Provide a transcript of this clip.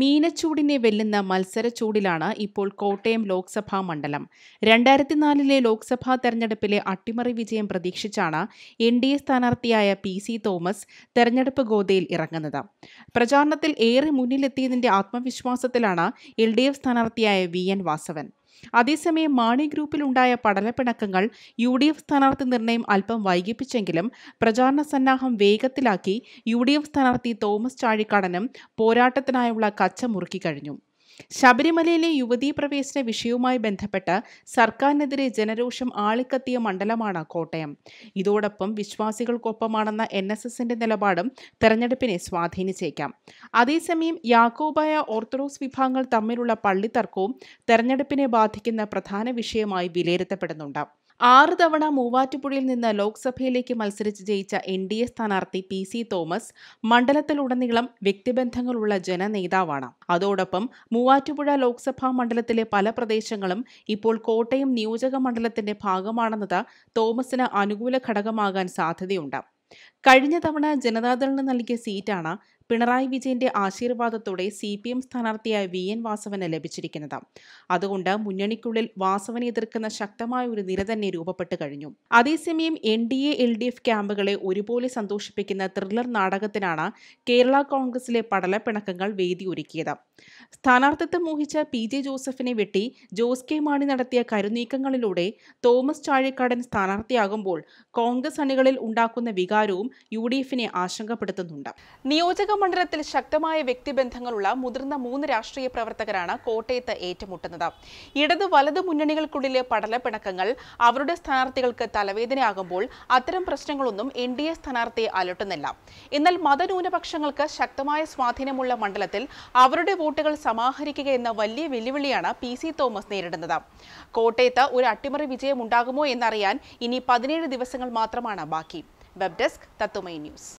മീനച്ചൂടിനെ വെല്ലുന്ന മത്സരച്ചൂടിലാണ് ഇപ്പോൾ കോട്ടയം ലോക്സഭാ മണ്ഡലം രണ്ടായിരത്തി നാലിലെ ലോക്സഭാ തെരഞ്ഞെടുപ്പിലെ അട്ടിമറി വിജയം പ്രതീക്ഷിച്ചാണ് എൻ ഡി എ സ്ഥാനാർത്ഥിയായ പി സി തോമസ് തെരഞ്ഞെടുപ്പ് ഗോതയിൽ ഇറങ്ങുന്നത് പ്രചാരണത്തിൽ ഏറെ മുന്നിലെത്തിയതിന്റെ ആത്മവിശ്വാസത്തിലാണ് എൽ ഡി എഫ് സ്ഥാനാർത്ഥിയായ വി എൻ വാസവൻ അതേസമയം മാണി ഗ്രൂപ്പിലുണ്ടായ പടലപ്പിണക്കങ്ങൾ യു ഡി എഫ് സ്ഥാനാർത്ഥി നിർണയം അല്പം വൈകിപ്പിച്ചെങ്കിലും പ്രചാരണ സന്നാഹം വേഗത്തിലാക്കി യു ഡി എഫ് സ്ഥാനാർത്ഥി തോമസ് ചാഴിക്കാടനും പോരാട്ടത്തിനായുള്ള കച്ച മുറുക്കി കഴിഞ്ഞു ശബരിമലയിലെ യുവതീ പ്രവേശന വിഷയവുമായി ബന്ധപ്പെട്ട് സർക്കാരിനെതിരെ ജനരോഷം ആളിക്കത്തിയ മണ്ഡലമാണ് കോട്ടയം ഇതോടൊപ്പം വിശ്വാസികൾക്കൊപ്പമാണെന്ന എൻ എസ് എസിന്റെ നിലപാടും തെരഞ്ഞെടുപ്പിനെ സ്വാധീനിച്ചേക്കാം അതേസമയം യാക്കോബായ ഓർത്തഡോക്സ് വിഭാഗങ്ങൾ തമ്മിലുള്ള പള്ളിത്തർക്കവും തെരഞ്ഞെടുപ്പിനെ ബാധിക്കുന്ന പ്രധാന വിഷയമായി വിലയിരുത്തപ്പെടുന്നുണ്ട് ആറ് തവണ മൂവാറ്റുപുഴയിൽ നിന്ന് ലോക്സഭയിലേക്ക് മത്സരിച്ച് ജയിച്ച എൻ ഡി എ സ്ഥാനാർത്ഥി പി സി തോമസ് മണ്ഡലത്തിലുടനീളം വ്യക്തിബന്ധങ്ങളുള്ള ജനനേതാവാണ് അതോടൊപ്പം മൂവാറ്റുപുഴ ലോക്സഭാ മണ്ഡലത്തിലെ പല പ്രദേശങ്ങളും ഇപ്പോൾ കോട്ടയം നിയോജക മണ്ഡലത്തിന്റെ ഭാഗമാണെന്നത് തോമസിന് അനുകൂല ഘടകമാകാൻ സാധ്യതയുണ്ട് കഴിഞ്ഞ തവണ ജനതാദളിന് നൽകിയ സീറ്റാണ് പിണറായി വിജയന്റെ ആശീർവാദത്തോടെ സി പി എം സ്ഥാനാർത്ഥിയായ വി എൻ വാസവന് ലഭിച്ചിരിക്കുന്നത് അതുകൊണ്ട് മുന്നണിക്കുള്ളിൽ വാസവനെ എതിർക്കുന്ന ശക്തമായ ഒരു നിര തന്നെ രൂപപ്പെട്ട് കഴിഞ്ഞു അതേസമയം N D A L D F ക്യാമ്പുകളെ ഒരുപോലെ സന്തോഷിപ്പിക്കുന്ന ത്രില്ലർ നാടകത്തിനാണ് കേരള കോൺഗ്രസിലെ പടലപ്പിണക്കങ്ങൾ വേദിയൊരുക്കിയത് സ്ഥാനാർത്ഥിത്വം മോഹിച്ച പി ജെ ജോസഫിനെ വെട്ടി ജോസ് കെ മാണി നടത്തിയ കരുനീക്കങ്ങളിലൂടെ തോമസ് ചാഴിക്കാടൻ സ്ഥാനാർത്ഥിയാകുമ്പോൾ കോൺഗ്രസ് അണികളിൽ ഉണ്ടാക്കുന്ന വികാരവും യു ഡി എഫിനെ ആശങ്കപ്പെടുത്തുന്നുണ്ട് നിയോജക മണ്ഡലത്തിൽ ശക്തമായ വ്യക്തിബന്ധങ്ങളുള്ള മുതിർന്ന മൂന്ന് രാഷ്ട്രീയ പ്രവർത്തകരാണ് കോട്ടയത്ത് ഏറ്റുമുട്ടുന്നത് ഇടത് വലത് മുന്നണികൾക്കുള്ളിലെ പടലപ്പിണക്കങ്ങൾ അവരുടെ സ്ഥാനാർത്ഥികൾക്ക് തലവേദനയാകുമ്പോൾ അത്തരം പ്രശ്നങ്ങളൊന്നും എൻ ഡി എ സ്ഥാനാർത്ഥിയെ അലട്ടുന്നില്ല എന്നാൽ മതന്യൂനപക്ഷങ്ങൾക്ക് ശക്തമായ സ്വാധീനമുള്ള മണ്ഡലത്തിൽ അവരുടെ വോട്ടുകൾ സമാഹരിക്കുക എന്ന വലിയ വെല്ലുവിളിയാണ് പി സി തോമസ് നേരിടുന്നത് കോട്ടയത്ത് ഒരു അട്ടിമറി വിജയം ഉണ്ടാകുമോ എന്നറിയാൻ ഇനി പതിനേഴ് ദിവസങ്ങൾ മാത്രമാണ് ബാക്കി web desk Tatumai News.